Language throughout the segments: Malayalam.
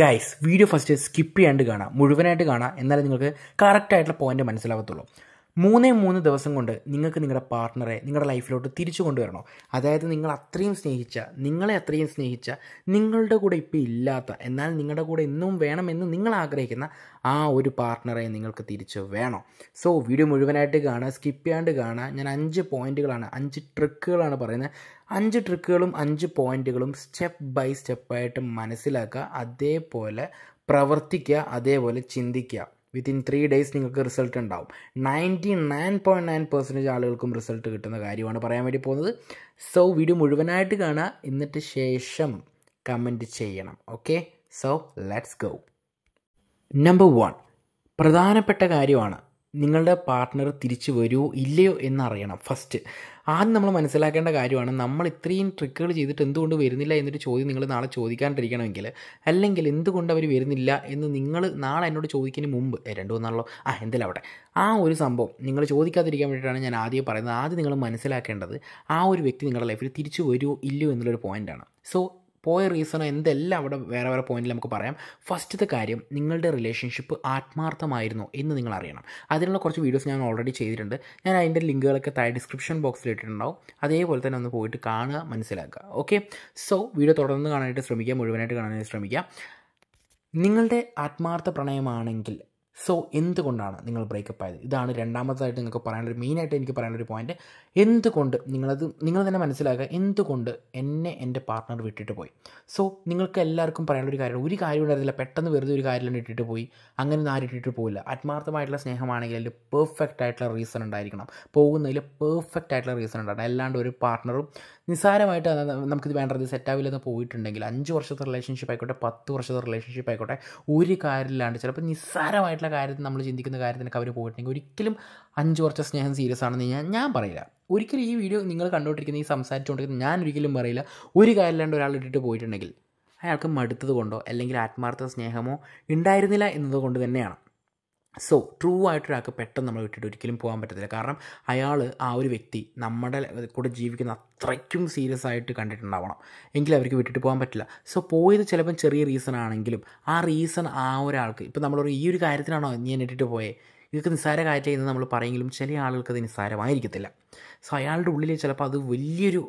ഗൈസ് വീഡിയോ ഫസ്റ്റ് സ്കിപ്പ് ചെയ്യാണ്ട് കാണാം മുഴുവനായിട്ട് കാണാം എന്നാലേ നിങ്ങൾക്ക് കറക്റ്റായിട്ടുള്ള പോയിന്റ് മനസ്സിലാകത്തുള്ളൂ മൂന്നേ മൂന്ന് ദിവസം കൊണ്ട് നിങ്ങൾക്ക് നിങ്ങളുടെ പാർട്ട്ണറെ നിങ്ങളുടെ ലൈഫിലോട്ട് തിരിച്ചു കൊണ്ടുവരണോ അതായത് നിങ്ങൾ അത്രയും സ്നേഹിച്ച നിങ്ങളെ അത്രയും സ്നേഹിച്ച നിങ്ങളുടെ കൂടെ ഇപ്പോൾ ഇല്ലാത്ത എന്നാൽ നിങ്ങളുടെ കൂടെ എന്നും വേണമെന്ന് നിങ്ങൾ ആഗ്രഹിക്കുന്ന ആ ഒരു പാർട്ട്ണറെ നിങ്ങൾക്ക് തിരിച്ച് വേണോ സോ വീഡിയോ മുഴുവനായിട്ട് കാണുക സ്കിപ്പ് ചെയ്യാണ്ട് കാണുക ഞാൻ അഞ്ച് പോയിന്റുകളാണ് അഞ്ച് ട്രിക്കുകളാണ് പറയുന്നത് അഞ്ച് ട്രിക്കുകളും അഞ്ച് പോയിന്റുകളും സ്റ്റെപ്പ് ബൈ സ്റ്റെപ്പായിട്ട് മനസ്സിലാക്കുക അതേപോലെ പ്രവർത്തിക്കുക അതേപോലെ ചിന്തിക്കുക വിത്തിൻ ത്രീ ഡേയ്സ് നിങ്ങൾക്ക് റിസൾട്ട് ഉണ്ടാവും ninety nine point nine percentage ആളുകൾക്കും റിസൾട്ട് കിട്ടുന്ന കാര്യമാണ് പറയാൻ വേണ്ടി പോകുന്നത് സോ വീഡിയോ മുഴുവനായിട്ട് കാണുക എന്നിട്ട് ശേഷം കമൻറ്റ് ചെയ്യണം okay so let's go number one പ്രധാനപ്പെട്ട കാര്യമാണ് നിങ്ങളുടെ പാർട്ട്ണർ തിരിച്ചു വരുമോ ഇല്ലയോ എന്നറിയണം ഫസ്റ്റ് ആദ്യം നമ്മൾ മനസ്സിലാക്കേണ്ട കാര്യമാണ് നമ്മൾ ഇത്രയും ട്രിക്കുകൾ ചെയ്തിട്ട് എന്തുകൊണ്ട് വരുന്നില്ല എന്നൊരു ചോദ്യം നിങ്ങൾ നാളെ ചോദിക്കാണ്ടിരിക്കണമെങ്കിൽ അല്ലെങ്കിൽ എന്തുകൊണ്ട് അവർ വരുന്നില്ല എന്ന് നിങ്ങൾ നാളെ എന്നോട് ചോദിക്കുന്നതിന് മുമ്പ് രണ്ടു മൂന്നാളോ ആ എന്തെങ്കിലും അവിടെ ആ ഒരു സംഭവം നിങ്ങൾ ചോദിക്കാതിരിക്കാൻ വേണ്ടിയിട്ടാണ് ഞാൻ ആദ്യം പറയുന്നത് ആദ്യം നിങ്ങൾ മനസ്സിലാക്കേണ്ടത് ആ ഒരു വ്യക്തി നിങ്ങളുടെ ലൈഫിൽ തിരിച്ചു വരുമോ ഇല്ലയോ എന്നുള്ളൊരു പോയിൻ്റാണ് സോ പോയ റീസണോ എന്തെല്ലാം അവിടെ വേറെ വേറെ പോയിന്റിൽ നമുക്ക് പറയാം ഫസ്റ്റത്തെ കാര്യം നിങ്ങളുടെ റിലേഷൻഷിപ്പ് ആത്മാർത്ഥമായിരുന്നു എന്ന് നിങ്ങൾ അറിയണം അതിനുള്ള കുറച്ച് വീഡിയോസ് ഞാൻ ഓൾറെഡി ചെയ്തിട്ടുണ്ട് ഞാൻ അതിൻ്റെ ലിങ്കുകളൊക്കെ താഴെ ഡിസ്ക്രിപ്ഷൻ ബോക്സിൽ ഇട്ടിട്ടുണ്ടാവും അതേപോലെ തന്നെ ഒന്ന് പോയിട്ട് കാണുക മനസ്സിലാക്കുക ഓക്കെ സോ വീഡിയോ തുടർന്ന് കാണാനായിട്ട് ശ്രമിക്കുക മുഴുവനായിട്ട് കാണാനായിട്ട് ശ്രമിക്കുക നിങ്ങളുടെ ആത്മാർത്ഥ പ്രണയമാണെങ്കിൽ സോ എന്തുകൊണ്ടാണ് നിങ്ങൾ ബ്രേക്കപ്പ് ആയത് ഇതാണ് രണ്ടാമതായിട്ട് നിങ്ങൾക്ക് പറയാനുള്ളൊരു മെയിനായിട്ട് എനിക്ക് പറയാനുള്ളൊരു പോയിൻ്റ് എന്തുകൊണ്ട് നിങ്ങളത് നിങ്ങൾ തന്നെ മനസ്സിലാക്കുക എന്തുകൊണ്ട് എന്നെ എൻ്റെ പാർട്ണർ വിട്ടിട്ട് പോയി സോ നിങ്ങൾക്ക് എല്ലാവർക്കും പറയാനുള്ളൊരു കാര്യം ഒരു കാര്യം ഉണ്ടായിരുന്നില്ല പെട്ടെന്ന് വെറുതെ ഒരു കാര്യം ഇട്ടിട്ട് പോയി അങ്ങനെ ഒന്നും ആരും ഇട്ടിട്ട് പോയില്ല ആത്മാർത്ഥമായിട്ടുള്ള സ്നേഹമാണെങ്കിൽ അതിൽ പെർഫെക്റ്റ് ആയിട്ടുള്ള റീസൺ ഉണ്ടായിരിക്കണം പോകുന്നതിൽ പെർഫെക്റ്റ് ആയിട്ടുള്ള റീസൺ ഉണ്ടാകണം അല്ലാണ്ട് ഒരു പാർട്ണറും നിസ്സാരമായിട്ട് നമുക്കിത് വേണ്ടത് സെറ്റാവില്ലെന്ന് പോയിട്ടുണ്ടെങ്കിൽ അഞ്ച് വർഷത്തെ റിലേഷൻഷിപ്പ് ആയിക്കോട്ടെ പത്ത് വർഷത്തെ റിലേഷൻഷിപ്പ് ആയിക്കോട്ടെ ഒരു കാര്യമില്ലാണ്ട് ചിലപ്പോൾ നിസ്സാരമായിട്ടുള്ള മനുഷ്യൻ്റെ കാര്യത്തിൽ നമ്മൾ ചിന്തിക്കുന്ന കാര്യത്തിനൊക്കെ അവർ പോയിട്ടുണ്ടെങ്കിൽ ഒരിക്കലും അഞ്ച് കുറച്ച് സ്നേഹം സീരിയസ് ആണെന്ന് ഞാൻ ഞാൻ പറയില്ല ഒരിക്കലും ഈ വീഡിയോ നിങ്ങൾ കണ്ടുകൊണ്ടിരിക്കുന്ന ഈ സംസാരിച്ചുകൊണ്ടിരിക്കുന്ന ഞാൻ ഒരിക്കലും പറയില്ല ഒരു കാര്യമില്ലാണ്ട് ഒരാൾ ഇട്ടിട്ട് പോയിട്ടുണ്ടെങ്കിൽ അയാൾക്ക് മടുത്തത് കൊണ്ടോ അല്ലെങ്കിൽ ആത്മാർത്ഥ സ്നേഹമോ ഉണ്ടായിരുന്നില്ല എന്നതുകൊണ്ട് തന്നെയാണ് സോ ട്രൂ ആയിട്ടൊരാൾക്ക് പെട്ടെന്ന് നമ്മൾ വിട്ടിട്ട് ഒരിക്കലും പോകാൻ പറ്റത്തില്ല കാരണം അയാൾ ആ ഒരു വ്യക്തി നമ്മുടെ കൂടെ ജീവിക്കുന്ന അത്രയ്ക്കും സീരിയസ് ആയിട്ട് കണ്ടിട്ടുണ്ടാവണം എങ്കിൽ അവർക്ക് വിട്ടിട്ട് പോകാൻ പറ്റില്ല സോ പോയത് ചിലപ്പം ചെറിയ റീസൺ ആണെങ്കിലും ആ റീസൺ ആ ഒരാൾക്ക് ഇപ്പം നമ്മളൊരു ഈ ഒരു കാര്യത്തിനാണോ നീ എന്നിട്ടിട്ട് പോയേ ഇതൊക്കെ നിസ്സാര കാര്യമായി എന്ന് നമ്മൾ പറയുമെങ്കിലും ചില ആളുകൾക്ക് അത് നിസ്സാരമായിരിക്കത്തില്ല സോ അയാളുടെ ഉള്ളിൽ ചിലപ്പോൾ അത് വലിയൊരു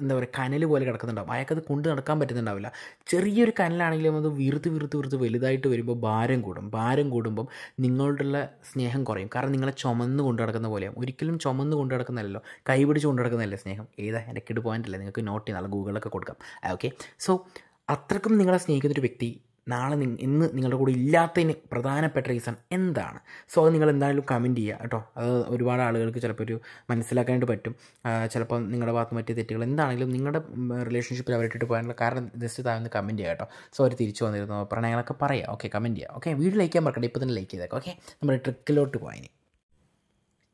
എന്താ പറയുക കനൽ പോലെ കിടക്കുന്നുണ്ടാവും അയാൾക്കത് കൊണ്ട് നടക്കാൻ പറ്റുന്നുണ്ടാവില്ല ചെറിയൊരു കനലാണെങ്കിലും അത് വീർത്ത് വീർത്ത് വീർത്ത് വലുതായിട്ട് വരുമ്പോൾ ഭാരം കൂടും ഭാരം കൂടുമ്പം നിങ്ങളുടെ സ്നേഹം കുറയും കാരണം നിങ്ങളെ ചുമന്ന് കൊണ്ടു നടക്കുന്ന പോലെയാണ് ഒരിക്കലും ചുമന്ന് കൊണ്ടു നടക്കുന്നതല്ലോ കൈപിടിച്ച് കൊണ്ടു നടക്കുന്നതല്ലേ സ്നേഹം ഏതാ എൻ്റെ കിഡ് പോയിൻ്റ് അല്ലേ നിങ്ങൾക്ക് നോട്ട് ചെയ്താൽ ഗൂഗിളൊക്കെ കൊടുക്കാം ഓക്കെ സോ അത്രക്കും നിങ്ങളെ സ്നേഹിക്കുന്നൊരു വ്യക്തി നാളെ നി ഇന്ന് നിങ്ങളുടെ കൂടെ ഇല്ലാത്തതിന് പ്രധാനപ്പെട്ട റീസൺ എന്താണ് സോ അത് നിങ്ങൾ എന്തായാലും കമൻറ്റ് ചെയ്യുക കേട്ടോ അത് ഒരുപാട് ആളുകൾക്ക് ചിലപ്പോൾ ഒരു മനസ്സിലാക്കാനായിട്ട് പറ്റും ചിലപ്പോൾ നിങ്ങളുടെ ഭാഗത്ത് പറ്റിയ തെറ്റുകൾ എന്താണെങ്കിലും നിങ്ങളുടെ റിലേഷൻഷിപ്പിൽ അവരിട്ടിട്ട് പോകാനുള്ള കാരണം ജസ്റ്റ് താഴ്ന്ന് കമൻറ്റ് ചെയ്യുക കേട്ടോ സോ അവർ തിരിച്ചു വന്നിരുന്നു പ്രണയങ്ങളൊക്കെ പറയാം ഓക്കെ കമൻറ്റ് ചെയ്യുക ഓക്കെ വീഡിയോ ലൈക്ക് ചെയ്യാൻ മറക്കട്ടെ ഇപ്പോൾ തന്നെ ലൈക്ക് ചെയ്തേക്കാം ഓക്കെ നമ്മുടെ ട്രിക്കിലോട്ട് പോകാൻ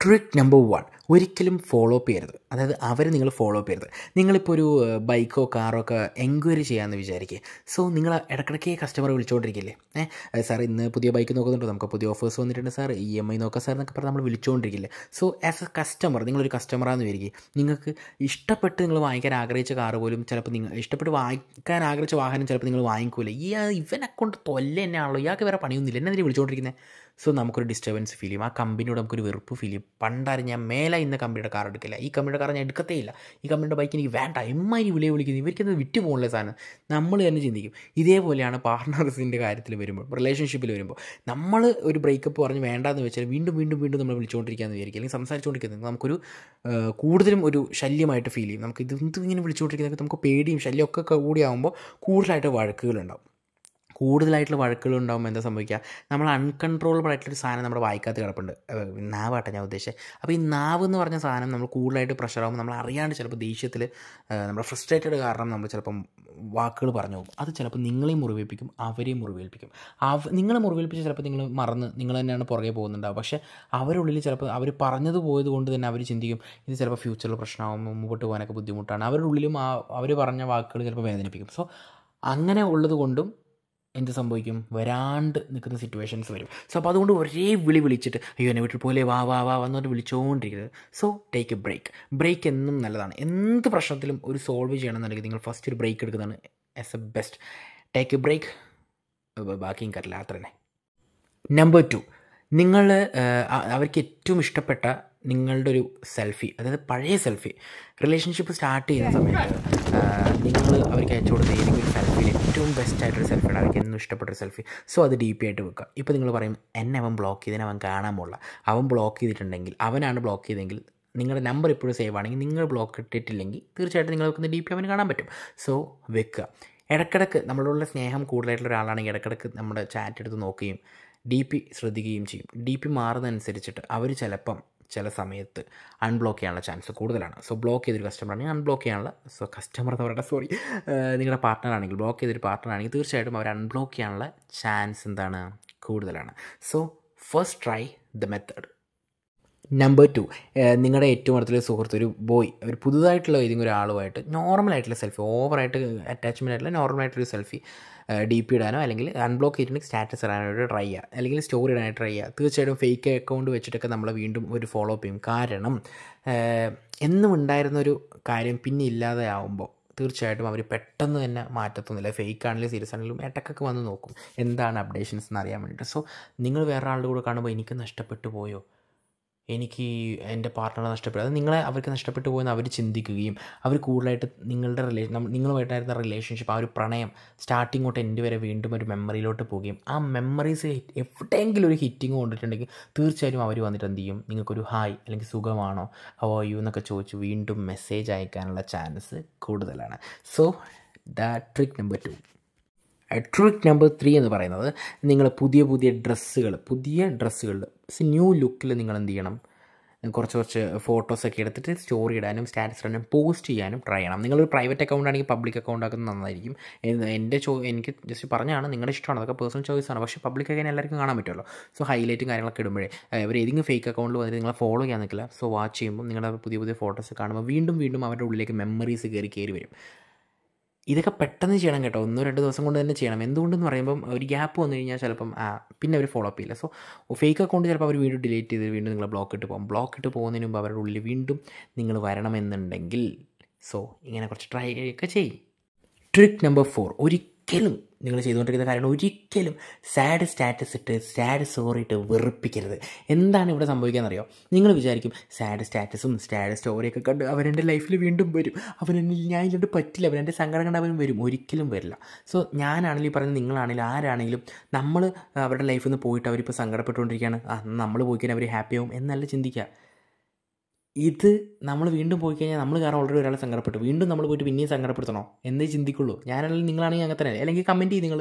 ട്രിക്ക് നമ്പർ വൺ ഒരിക്കലും ഫോളോ അപ്പ് ചെയ്യരുത് അതായത് അവർ നിങ്ങൾ ഫോളോ അപ്പ് ചെയ്യരുത് നിങ്ങളിപ്പോൾ ഒരു ബൈക്കോ കാറോ ഒക്കെ എൻക്വയറി ചെയ്യാമെന്ന് വിചാരിക്കുക സോ നിങ്ങൾ ഇടയ്ക്കിടയ്ക്ക് കസ്റ്റമർ വിളിച്ചുകൊണ്ടിരിക്കില്ലേ ഏഹ് സാർ ഇന്ന് പുതിയ ബൈക്ക് നോക്കുന്നുണ്ടോ നമുക്ക് പുതിയ ഓഫേഴ്സ് വന്നിട്ടുണ്ട് സാർ ഇ എം ഐ നോക്കാം സാർ എന്നൊക്കെ പറഞ്ഞ് നമ്മൾ വിളിച്ചുകൊണ്ടിരിക്കില്ലേ സോ ആസ് എ കസ്റ്റമർ നിങ്ങളൊരു കസ്റ്റമറാന്ന് വിചാരിക്കും നിങ്ങൾക്ക് ഇഷ്ടപ്പെട്ട് നിങ്ങൾ വാങ്ങിക്കാൻ ആഗ്രഹിച്ച കാറ് പോലും ചിലപ്പോൾ നിങ്ങൾ ഇഷ്ടപ്പെട്ട് വാങ്ങിക്കാൻ ആഗ്രഹിച്ച വാഹനം ചിലപ്പോൾ നിങ്ങൾ വാങ്ങിക്കൂല ഈ ഇവനെ കൊണ്ട് തൊല്ല തന്നെയാണല്ലോ ഇയാൾക്ക് വേറെ പണിയൊന്നുമില്ല എന്നെ വിളിച്ചുകൊണ്ടിരിക്കുന്നത് സോ നമുക്കൊരു ഡിസ്റ്റർബൻസ് ഫീൽ ചെയ്യും ആ കമ്പനിയോട് നമുക്കൊരു വെറുപ്പ് ഫീൽ ചെയ്യും പണ്ടാരും ഞാൻ മേലെ ഇന്ന കമ്പനിയുടെ കാർ എടുക്കില്ല ഈ കമ്പനിയുടെ കമ്പനിയുടെ ഞാൻ എടുക്കത്തേ ഇല്ല ഈ കമ്പനിയുടെ ബൈക്ക് എനിക്ക് വേണ്ട എമ്മാരി വിളിയെ വിളിക്കുന്നു ഇവർക്കത് വിറ്റ് പോകുന്നില്ല സാധനം നമ്മൾ തന്നെ ചിന്തിക്കും ഇതേപോലെയാണ് പാർട്ട്ണേഴ്സിൻ്റെ കാര്യത്തിൽ വരുമ്പോൾ റിലേഷൻഷിപ്പിൽ വരുമ്പോൾ നമ്മൾ ഒരു ബ്രേക്കപ്പ് പറഞ്ഞ് വേണ്ടെന്ന് വെച്ചാൽ വീണ്ടും വീണ്ടും വീണ്ടും നമ്മൾ വിളിച്ചുകൊണ്ടിരിക്കുകയെന്ന് വിചാരിക്കും അല്ലെങ്കിൽ സംസാരിച്ചുകൊണ്ടിരിക്കുന്നത് നമുക്കൊരു കൂടുതലും ഒരു ശല്യമായിട്ട് ഫീൽ ചെയ്യും നമുക്ക് ഇത് ഇങ്ങനെ വിളിച്ചുകൊണ്ടിരിക്കുന്നത് നമുക്ക് പേടിയും ശല്യമൊക്കെ കൂടിയാകുമ്പോൾ കൂടുതലായിട്ട് വഴക്കുകളുണ്ടാവും കൂടുതലായിട്ടുള്ള വഴക്കുകൾ ഉണ്ടാകുമ്പോൾ എന്താ സംഭവിക്കുക നമ്മൾ അൺകൺട്രോളബിൾ ആയിട്ടുള്ള ഒരു സാധനം നമ്മുടെ വായിക്കാത്ത കിടപ്പുണ്ട് നാവാട്ടെ ഞാൻ ഉദ്ദേശിച്ചത് അപ്പോൾ ഈ നാവ് എന്ന് പറഞ്ഞ സാധനം നമ്മൾ കൂടുതലായിട്ട് പ്രഷർ ആകുമ്പോൾ നമ്മൾ അറിയാണ്ട് ചിലപ്പോൾ ദേഷ്യത്തിൽ നമ്മുടെ ഫ്രസ്ട്രേറ്റഡ് കാരണം നമ്മൾ ചിലപ്പം വാക്കുകൾ പറഞ്ഞു പോകും അത് ചിലപ്പോൾ നിങ്ങളെയും മുറിവേൽപ്പിക്കും അവരെയും മുറിവേൽപ്പിക്കും അവ നിങ്ങളെ മുറിവേൽപ്പിച്ച് ചിലപ്പോൾ നിങ്ങൾ മറന്ന് നിങ്ങൾ തന്നെയാണ് പുറകെ പോകുന്നുണ്ടാവും പക്ഷേ അവരുള്ളിൽ ചിലപ്പോൾ അവർ പറഞ്ഞത് പോയത് കൊണ്ട് തന്നെ അവർ ചിന്തിക്കും ഇത് ചിലപ്പോൾ ഫ്യൂച്ചറിൽ പ്രശ്നമാകും മുമ്പോട്ട് പോകാനൊക്കെ ബുദ്ധിമുട്ടാണ് അവരുടെ ഉള്ളിലും ആ അവർ പറഞ്ഞ വാക്കുകൾ ചിലപ്പോൾ വേദനിപ്പിക്കും സോ അങ്ങനെ ഉള്ളത് കൊണ്ടും എന്ത് സംഭവിക്കും വരാണ്ട് നിൽക്കുന്ന സിറ്റുവേഷൻസ് വരും സോ അപ്പോൾ അതുകൊണ്ട് ഒരേ വിളി വിളിച്ചിട്ട് അയ്യോ എന്നെ വീട്ടിൽ പോലെ വാ വാ വാ വന്നുകൊണ്ട് വിളിച്ചുകൊണ്ടിരിക്കരുത് so take a break break എന്നും നല്ലതാണ് എന്ത് പ്രശ്നത്തിലും ഒരു സോൾവ് ചെയ്യണമെന്നുണ്ടെങ്കിൽ നിങ്ങൾ ഫസ്റ്റ് ഒരു ബ്രേക്ക് എടുക്കുന്നതാണ് as a best take a break ബാക്കിയും കറില്ല അത്ര തന്നെ നമ്പർ ടു നിങ്ങൾ അവർക്ക് ഏറ്റവും ഇഷ്ടപ്പെട്ട നിങ്ങളുടെ ഒരു സെൽഫി അതായത് പഴയ സെൽഫി റിലേഷൻഷിപ്പ് സ്റ്റാർട്ട് ചെയ്യുന്ന സമയത്ത് നിങ്ങൾ അവർക്ക് അയച്ചു കൊടുത്ത ഏതെങ്കിലും സെൽഫിയിൽ ഏറ്റവും ബെസ്റ്റ് ആയിട്ടൊരു സെൽഫിയാണ് അവർക്ക് നിങ്ങൾ ഇഷ്ടപ്പെട്ടൊരു സെൽഫി സോ അത് ഡി പി ആയിട്ട് വെക്കുക ഇപ്പോൾ നിങ്ങൾ പറയും എന്നെ അവൻ ബ്ലോക്ക് ചെയ്തതിന് അവൻ കാണാൻ പോകില്ല അവൻ ബ്ലോക്ക് ചെയ്തിട്ടുണ്ടെങ്കിൽ അവനാണ് ബ്ലോക്ക് ചെയ്തെങ്കിൽ നിങ്ങളുടെ നമ്പർ ഇപ്പോഴും സേവ് ആണെങ്കിൽ നിങ്ങൾ ബ്ലോക്ക് ഇട്ടിട്ടില്ലെങ്കിൽ തീർച്ചയായിട്ടും നിങ്ങൾ വെക്കുന്ന ഡി പി അവന് കാണാൻ പറ്റും സോ വെക്കുക ഇടക്കിടക്ക് നമ്മളോടുള്ള സ്നേഹം കൂടുതലായിട്ടുള്ള ഒരാളാണെങ്കിൽ ഇടക്കിടക്ക് നമ്മുടെ ചാറ്റ് എടുത്ത് നോക്കുകയും ഡി പി ശ്രദ്ധിക്കുകയും ചെയ്യും ഡി പി മാറുന്നതനുസരിച്ചിട്ട് അവർ ചിലപ്പം ചില സമയത്ത് അൺബ്ലോക്ക് ചെയ്യാനുള്ള ചാൻസ് കൂടുതലാണ് സോ ബ്ലോക്ക് ചെയ്തൊരു കസ്റ്റമർ ആണെങ്കിൽ അൺബ്ലോക്ക് ചെയ്യാനുള്ള സോ കസ്റ്റമർ എന്ന് പറയുന്നത് സോറി നിങ്ങളുടെ പാർട്ണർ ആണെങ്കിൽ ബ്ലോക്ക് ചെയ്തൊരു പാർട്ണർ ആണെങ്കിൽ തീർച്ചയായിട്ടും അവർ അൺബ്ലോക്ക് ചെയ്യാനുള്ള ചാൻസ് എന്താണ് കൂടുതലാണ് so first try the method number two നിങ്ങളുടെ ഏറ്റവും അടുത്തുള്ള സുഹൃത്ത് ഒരു ബോയ് ഒരു പുതുതായിട്ടുള്ള ഏതെങ്കിലും ഒരാളുമായിട്ട് നോർമലായിട്ടുള്ള സെൽഫി ഓവറായിട്ട് അറ്റാച്ച്മെൻ്റ് ആയിട്ടുള്ള നോർമലായിട്ടൊരു സെൽഫി ഡി പി ഇടാനോ അല്ലെങ്കിൽ അൺബ്ലോക്ക് ചെയ്തിട്ടുണ്ടെങ്കിൽ സ്റ്റാറ്റസ് ഇടാനായിട്ട് ട്രൈ ചെയ്യുക അല്ലെങ്കിൽ സ്റ്റോറി ഇടാനായിട്ട് ട്രൈ ചെയ്യുക തീർച്ചയായിട്ടും ഫേക്ക് അക്കൗണ്ട് വെച്ചിട്ടൊക്കെ നമ്മൾ വീണ്ടും ഒരു ഫോളോ അപ്പ് ചെയ്യും കാരണം എന്നും ഉണ്ടായിരുന്ന ഒരു കാര്യം പിന്നെ ഇല്ലാതെ ആവുമ്പോൾ തീർച്ചയായിട്ടും അവർ പെട്ടെന്ന് തന്നെ മാറ്റത്തൊന്നുമില്ല ഫേക്ക് ആണെങ്കിലും സീരിയസ് ആണെങ്കിലും ഇടക്കൊക്കെ വന്ന് നോക്കും എന്താണ് അപ്ഡേഷൻസ് എന്ന് അറിയാൻ വേണ്ടിയിട്ട് സോ നിങ്ങൾ വേറെ ആളുടെ കൂടെ കാണുമ്പോൾ എനിക്ക് നഷ്ടപ്പെട്ടു പോയോ എനിക്ക് എൻ്റെ പാർട്ട്ണറെ നഷ്ടപ്പെട്ടു അത് നിങ്ങളെ അവർക്ക് നഷ്ടപ്പെട്ടു പോയെന്ന് അവർ ചിന്തിക്കുകയും അവർ കൂടുതലായിട്ട് നിങ്ങളുടെ റിലേഷൻ നിങ്ങളുമായിട്ടായിരുന്ന റിലേഷൻഷിപ്പ് ആ ഒരു പ്രണയം സ്റ്റാർട്ടിങ് തൊട്ട് എൻ്റെ വരെ വീണ്ടും ഒരു മെമ്മറിയിലോട്ട് പോവുകയും ആ മെമ്മറീസ് എവിടെയെങ്കിലും ഒരു ഹിറ്റിംഗ് കൊണ്ടിട്ടുണ്ടെങ്കിൽ തീർച്ചയായും അവർ വന്നിട്ട് എന്ത് ചെയ്യും നിങ്ങൾക്കൊരു ഹായ് അല്ലെങ്കിൽ സുഖമാണോ ഹോ യു എന്നൊക്കെ ചോദിച്ച് വീണ്ടും മെസ്സേജ് അയക്കാനുള്ള ചാൻസ് കൂടുതലാണ് so the trick number two trick number three എന്ന് പറയുന്നത് നിങ്ങൾ പുതിയ പുതിയ ഡ്രസ്സുകൾ പുതിയ ഡ്രസ്സുകൾ ന്യൂ ലുക്കിൽ നിങ്ങൾ എന്ത് ചെയ്യണം കുറച്ച് കുറച്ച് ഫോട്ടോസൊക്കെ എടുത്തിട്ട് സ്റ്റോറി ഇടാനും സ്റ്റാറ്റസ് ഇടാനും പോസ്റ്റ് ചെയ്യാനും ട്രൈ ചെയ്യണം നിങ്ങളൊരു പ്രൈവറ്റ് അക്കൗണ്ട് ആണെങ്കിൽ പബ്ലിക് അക്കൗണ്ട് ആക്കുന്നത് നന്നായിരിക്കും എൻ്റെ ചോ എനിക്ക് ജസ്റ്റ് പറഞ്ഞാണ് നിങ്ങളുടെ ഇഷ്ടമാണ് അതൊക്കെ പേഴ്സണൽ ചോയ്സാണ് പക്ഷേ പബ്ലിക് ഒക്കെ എല്ലാവർക്കും കാണാൻ പറ്റുമല്ലോ സോ ഹൈലൈറ്റും കാര്യങ്ങളൊക്കെ ഇടുമ്പോഴേ ഇവർ ഏതെങ്കിലും ഫേക്ക് അക്കൗണ്ടിൽ വന്നിട്ട് നിങ്ങളെ ഫോളോ ചെയ്യാൻ നിൽക്കില്ല സോ വാച്ച് ചെയ്യുമ്പോൾ നിങ്ങളുടെ പുതിയ പുതിയ ഫോട്ടോസ് കാണുമ്പോൾ വീണ്ടും വീണ്ടും അവരുടെ ഉള്ളിലേക്ക് മെമ്മറീസ് കയറി കയറി വരും ഇതൊക്കെ പെട്ടെന്ന് ചെയ്യണം കേട്ടോ ഒന്നോ രണ്ട് ദിവസം കൊണ്ട് തന്നെ ചെയ്യണം എന്തുകൊണ്ടെന്ന് പറയുമ്പം ഒരു ഗ്യാപ്പ് വന്നു കഴിഞ്ഞാൽ ചിലപ്പം ആ പിന്നെ അവർ ഫോളോ അപ്പ് ഇല്ല സോ ഫേക്ക് അക്കൗണ്ട് ചിലപ്പോൾ അവർ വീണ്ടും ഡിലീറ്റ് ചെയ്ത് വീണ്ടും നിങ്ങളെ ബ്ലോക്ക് ഇട്ട് പോകും ബ്ലോക്ക് ഇട്ട് പോകുന്നതിന് മുമ്പ് അവരുടെ ഉള്ളിൽ വീണ്ടും നിങ്ങൾ വരണമെന്നുണ്ടെങ്കിൽ സോ ഇങ്ങനെ കുറച്ച് ട്രൈ ഒക്കെ ചെയ്യും ട്രിക്ക് നമ്പർ ഫോർ ഒരിക്കലും നിങ്ങൾ ചെയ്തുകൊണ്ടിരിക്കുന്ന കാര്യങ്ങൾ ഒരിക്കലും സാഡ് സ്റ്റാറ്റസ് ഇട്ട് സാഡ് സ്റ്റോറി ഇട്ട് വെറുപ്പിക്കരുത് എന്താണ് ഇവിടെ സംഭവിക്കുകയെന്നറിയോ നിങ്ങൾ വിചാരിക്കും സാഡ് സ്റ്റാറ്റസും സാഡ് സ്റ്റോറിയൊക്കെ കണ്ട് അവരെൻ്റെ ലൈഫിൽ വീണ്ടും വരും അവനെന്നെ ഞാൻ ഇല്ലാണ്ട് പറ്റില്ല അവരെൻ്റെ സങ്കടം കണ്ട് അവൻ വരും ഒരിക്കലും വരില്ല സോ ഞാനാണെങ്കിൽ പറയുന്നത് നിങ്ങളാണെങ്കിലും ആരാണെങ്കിലും നമ്മൾ അവരുടെ ലൈഫിൽ നിന്ന് പോയിട്ട് അവരിപ്പോൾ സങ്കടപ്പെട്ടുകൊണ്ടിരിക്കുകയാണ് നമ്മൾ പോയി കഴിഞ്ഞാൽ അവർ ഹാപ്പിയാവും എന്നല്ല ചിന്തിക്കുക ഇത് നമ്മൾ വീണ്ടും പോയി കഴിഞ്ഞാൽ നമ്മൾ കാരണം ഓൾറെഡി ഒരാളെ സങ്കടപ്പെട്ടു വീണ്ടും നമ്മൾ പോയിട്ട് പിന്നെയും സങ്കടപ്പെടുത്തണോ എന്നേ ചിന്തിക്കുള്ളൂ ഞാനല്ലെങ്കിൽ നിങ്ങളാണെങ്കിൽ അങ്ങനെ തന്നെ അല്ലെങ്കിൽ കമൻറ്റ് ചെയ്ത് നിങ്ങൾ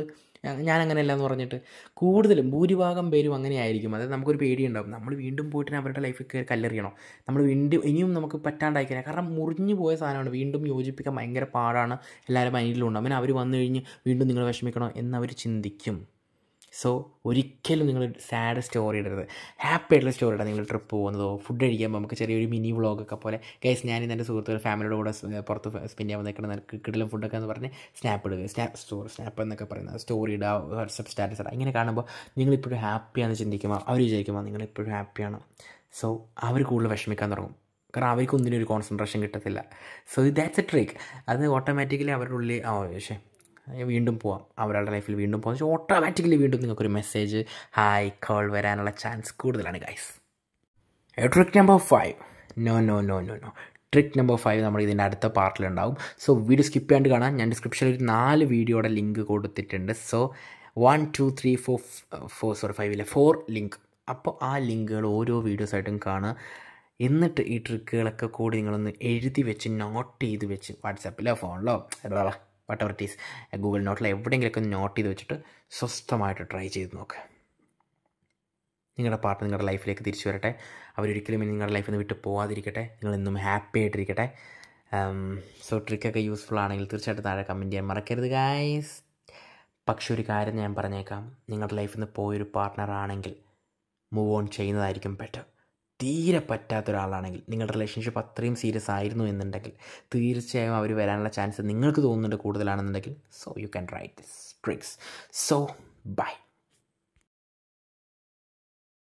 ഞാൻ അങ്ങനെയല്ല എന്ന് പറഞ്ഞിട്ട് കൂടുതലും ഭൂരിഭാഗം പേരും അങ്ങനെ ആയിരിക്കും അതായത് നമുക്കൊരു പേടിയുണ്ടാകും നമ്മൾ വീണ്ടും പോയിട്ട് അവരുടെ ലൈഫിൽ കയറി കല്ലെറിയണോ നമ്മൾ വീണ്ടും ഇനിയും നമുക്ക് പറ്റാണ്ടായിക്കാൻ കാരണം മുറിഞ്ഞു പോയ സാധനമാണ് വീണ്ടും യോജിപ്പിക്കാൻ ഭയങ്കര പാടാണ് എല്ലാവരും മൈൻഡിലുണ്ട് അങ്ങനെ അവർ വന്നു കഴിഞ്ഞ് വീണ്ടും നിങ്ങൾ വിഷമിക്കണോ എന്നവർ ചിന്തിക്കും സോ ഒരിക്കലും നിങ്ങൾ സാഡ് സ്റ്റോറി ഇടരുത് ഹാപ്പി ആയിട്ടുള്ള സ്റ്റോറി ഇടാം നിങ്ങൾ ട്രിപ്പ് പോകുന്നതോ ഫുഡ് കഴിക്കുമ്പോൾ നമുക്ക് ചെറിയൊരു മിനി വ്ളോഗൊക്കെ പോലെ കേസ് ഞാൻ എൻ്റെ സുഹൃത്തുക്കൾ ഫാമിലിയുടെ കൂടെ പുറത്ത് സ്പെൻഡ് ചെയ്യാൻ നിൽക്കുന്ന നിനക്ക് കിടലും ഫുഡൊക്കെ എന്ന് പറഞ്ഞ് സ്നാപ്പ് ഇടുക സ്നാപ്പ് സ്റ്റോറി സ്നാപ്പ് എന്നൊക്കെ പറയുന്നത് സ്റ്റോറി ഇടുക വാട്സപ്പ് സ്റ്റാറ്റസ് ഇടുക ഇങ്ങനെ കാണുമ്പോൾ നിങ്ങളിപ്പോഴും ഹാപ്പിയാണെന്ന് ചിന്തിക്കുമ്പോൾ അവർ വിചാരിക്കുമ്പോൾ നിങ്ങളിപ്പോഴും ഹാപ്പിയാണ് സോ അവർ കൂടുതൽ വിഷമിക്കാൻ തുടങ്ങും കാരണം അവർക്ക് ഒന്നിനും ഒരു കോൺസെൻട്രേഷൻ കിട്ടത്തില്ല സോ ദാറ്റ്സ് എ ട്രിക്ക് അത് ഓട്ടോമാറ്റിക്കലി അവരുടെ ഉള്ളിൽ ആ പക്ഷേ വീണ്ടും പോവാം അവരുടെ ലൈഫിൽ വീണ്ടും പോകാം ഓട്ടോമാറ്റിക്കലി വീണ്ടും നിങ്ങൾക്കൊരു മെസ്സേജ് ഹായ് കോൾ വരാനുള്ള ചാൻസ് കൂടുതലാണ് guys trick number five no no no no no trick number five നമ്മൾ ഇതിൻ്റെ അടുത്ത പാർട്ടിലുണ്ടാവും സോ വീഡിയോ സ്കിപ്പ് ചെയ്യാണ്ട് കാണാൻ ഞാൻ ഡിസ്ക്രിപ്ഷനിൽ ഒരു നാല് വീഡിയോയുടെ ലിങ്ക് കൊടുത്തിട്ടുണ്ട് so one two three four four sorry five ഇല്ല ഫോർ ലിങ്ക് അപ്പോൾ ആ ലിങ്കുകൾ ഓരോ വീഡിയോസായിട്ടും കാണുക എന്നിട്ട് ഈ ട്രിക്കുകളൊക്കെ കൂടി നിങ്ങളൊന്ന് എഴുതി വെച്ച് നോട്ട് ചെയ്ത് വെച്ച് വാട്സാപ്പിലോ ഫോണിലോ വട്ടവർ ഇറ്റ് ഈസ് ഗൂഗിൾ നോട്ടിൽ എവിടെയെങ്കിലുമൊക്കെ ഒന്ന് നോട്ട് ചെയ്ത് വെച്ചിട്ട് സ്വസ്ഥമായിട്ട് ട്രൈ ചെയ്ത് നോക്കുക നിങ്ങളുടെ പാർട്ട് നിങ്ങളുടെ ലൈഫിലേക്ക് തിരിച്ചു വരട്ടെ അവരൊരിക്കലും നിങ്ങളുടെ ലൈഫിൽ നിന്ന് വിട്ട് പോവാതിരിക്കട്ടെ നിങ്ങൾ എന്നും ഹാപ്പി ആയിട്ടിരിക്കട്ടെ സോ ട്രിക്കൊക്കെ യൂസ്ഫുൾ ആണെങ്കിൽ തീർച്ചയായിട്ടും താഴെ കമൻറ്റ് ചെയ്യാൻ മറക്കരുത് ഗായ്സ് പക്ഷെ ഒരു കാര്യം ഞാൻ പറഞ്ഞേക്കാം നിങ്ങളുടെ ലൈഫിൽ നിന്ന് പോയൊരു പാർട്ട്ണറാണെങ്കിൽ ആണെങ്കിൽ മൂവ് ഓൺ ചെയ്യുന്നതായിരിക്കും ബെറ്റർ തീരെ പറ്റാത്ത ഒരാളാണെങ്കിൽ നിങ്ങളുടെ റിലേഷൻഷിപ്പ് അത്രയും സീരിയസ് ആയിരുന്നു എന്നുണ്ടെങ്കിൽ തീർച്ചയായും അവർ വരാനുള്ള ചാൻസ് നിങ്ങൾക്ക് തോന്നുന്നുണ്ട് കൂടുതലാണെന്നുണ്ടെങ്കിൽ so you can write this tricks so by